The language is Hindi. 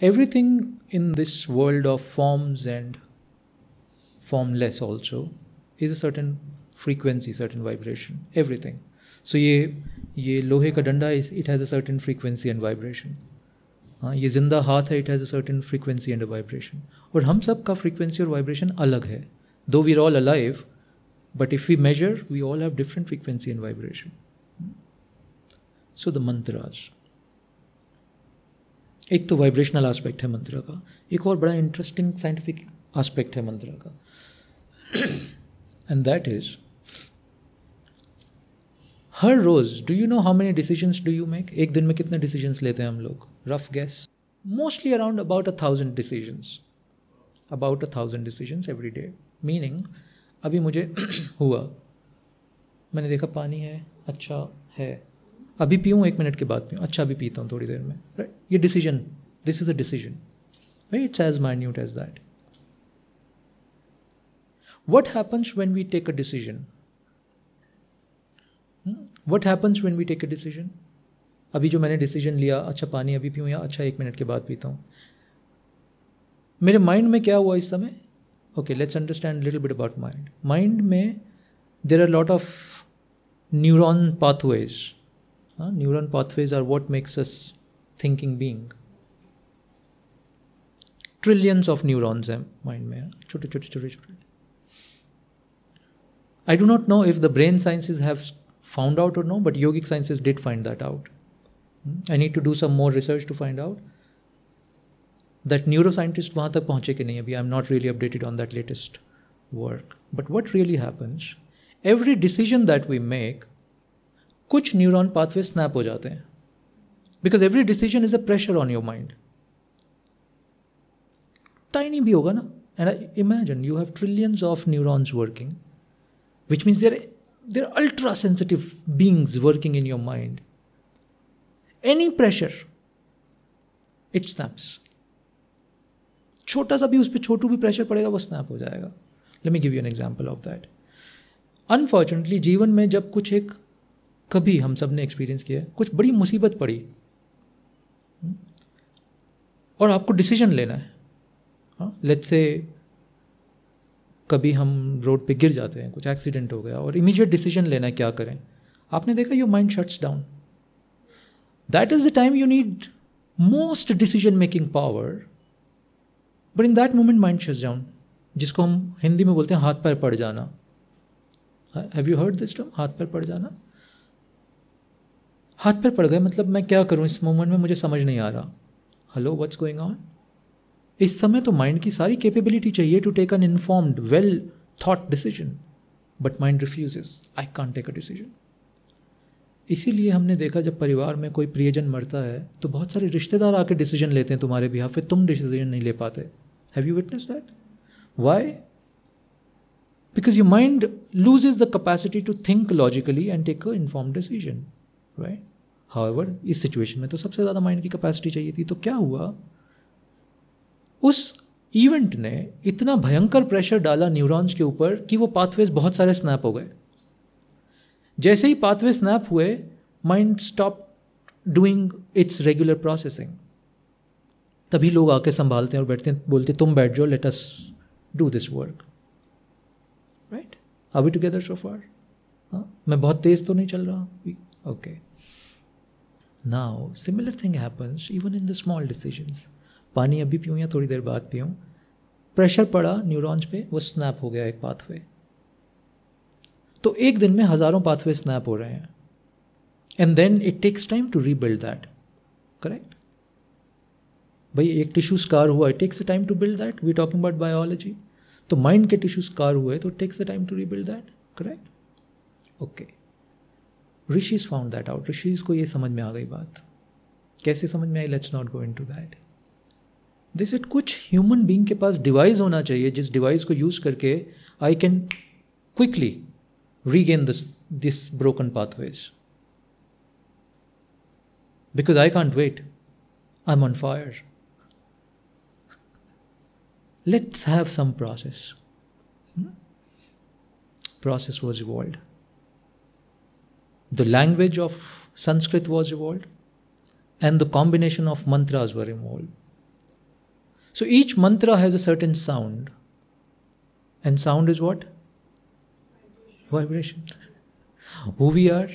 Everything in this world of forms and formless also is a certain frequency, certain vibration. Everything. So ye ye lohe ka danda is it has a certain frequency and vibration. ये जिंदा हाथ है it has a certain frequency and a vibration और हम सब का फ्रीक्वेंसी और वाइब्रेशन अलग है though we are all alive but if we measure we all have different frequency and vibration so the mantra एक तो वाइब्रेशनल एस्पेक्ट है मंत्र का एक और बड़ा इंटरेस्टिंग साइंटिफिक एस्पेक्ट है मंत्र का एंड दैट इज हर रोज do you know how many decisions do you make एक दिन में कितने डिसीजंस लेते हैं हम लोग rough guess mostly around about a thousand decisions about a thousand decisions every day meaning अभी मुझे हुआ मैंने देखा पानी है अच्छा है अभी पीऊँ एक मिनट के बाद पीऊँ अच्छा अभी पीता हूँ थोड़ी देर में राइट ये decision this is a decision right it's as minute as that what happens when we take a decision what happens when we take a decision अभी जो मैंने डिसीजन लिया अच्छा पानी अभी पीऊँ या अच्छा एक मिनट के बाद पीता हूँ मेरे माइंड में क्या हुआ इस समय okay let's understand little bit about mind mind में there are lot of neuron pathways neuron pathways are what makes us thinking being. Trillions of neurons eh, mind me, eh? I do not know if the brain sciences have found out or no, but yogic sciences did find that out. Hmm? I need to do some more research to find out. That neuroscientist वहाँ तक पहुँचे कि नहीं अभी I am not really updated on that latest work but what really happens every decision that we make कुछ न्यूरॉन पाथवे स्नैप हो जाते हैं because every decision is a pressure on your mind tiny भी होगा ना and I imagine you have trillions of neurons working which means there there ultra sensitive beings working in your mind any pressure it snaps छोटा सा भी उस पर छोटू भी प्रेशर पड़ेगा वो स्नैप हो जाएगा let me give you an example of that unfortunately जीवन में जब कुछ एक कभी हम सब ने एक्सपीरियंस किया है कुछ बड़ी मुसीबत पड़ी और आपको डिसीजन लेना है लेट हाँ, से कभी हम रोड पे गिर जाते हैं कुछ एक्सीडेंट हो गया और इमीडिएट डिसीजन लेना है क्या करें आपने देखा your mind shuts down that is the time you need most decision making power but in that moment mind shuts down जिसको हम हिंदी में बोलते हैं हाथ पैर पड़ जाना have you heard this term हाथ पैर पड़ जाना हाथ पर पड़ गए मतलब मैं क्या करूँ इस मोमेंट में मुझे समझ नहीं आ रहा हेलो व्हाट्स गोइंग ऑन इस समय तो माइंड की सारी कैपेबिलिटी चाहिए to take an informed well thought decision but mind refuse I can't take a decision इसीलिए हमने देखा जब परिवार में कोई प्रियजन मरता है तो बहुत सारे रिश्तेदार आके डिसीजन लेते हैं तुम्हारे बिहाफ पे तुम डिसीजन नहीं ले पाते have you witness that why because you mind lose is the capacity to think logically and take a inform decision right however इस सिचुएशन में तो सबसे ज़्यादा माइंड की कैपेसिटी चाहिए थी तो क्या हुआ उस इवेंट ने इतना भयंकर प्रेशर डाला न्यूरॉन्स के ऊपर कि वो पाथवेज बहुत सारे स्नैप हो गए जैसे ही पाथवे स्नैप हुए mind stop doing its regular processing तभी लोग आके संभालते हैं और बैठते हैं बोलते तुम बैठ जाओ let us do this work right are we together so far मैं बहुत तेज़ तो नहीं चल रहा okay okay. Now similar thing happens even in the small decisions पानी अभी पीऊँ या थोड़ी देर बाद पीऊँ प्रेशर पड़ा न्यूरॉन्स पे वो स्नैप हो गया एक पाथवे तो एक दिन में हज़ारों पाथवे स्नैप हो रहे हैं and then it takes time to rebuild that correct भाई एक टिश्यू स्कार हुआ it takes a time to build that we talking about biology तो माइंड के टिश्यू स्कार हुए तो takes a time to rebuild that correct okay rishis found that out rishis को ये समझ में आ गई बात कैसे समझ में आई let's not go into that this it इट कुछ ह्यूमन बींग के पास डिवाइस होना चाहिए जिस डिवाइस को यूज़ करके I can quickly regain this this broken pathways because I can't wait I am on fire let's have some process process was evolve the language of Sanskrit was evolved and the combination of mantras were evolved. So each mantra has a certain sound. And sound is what? Vibration. Who we are?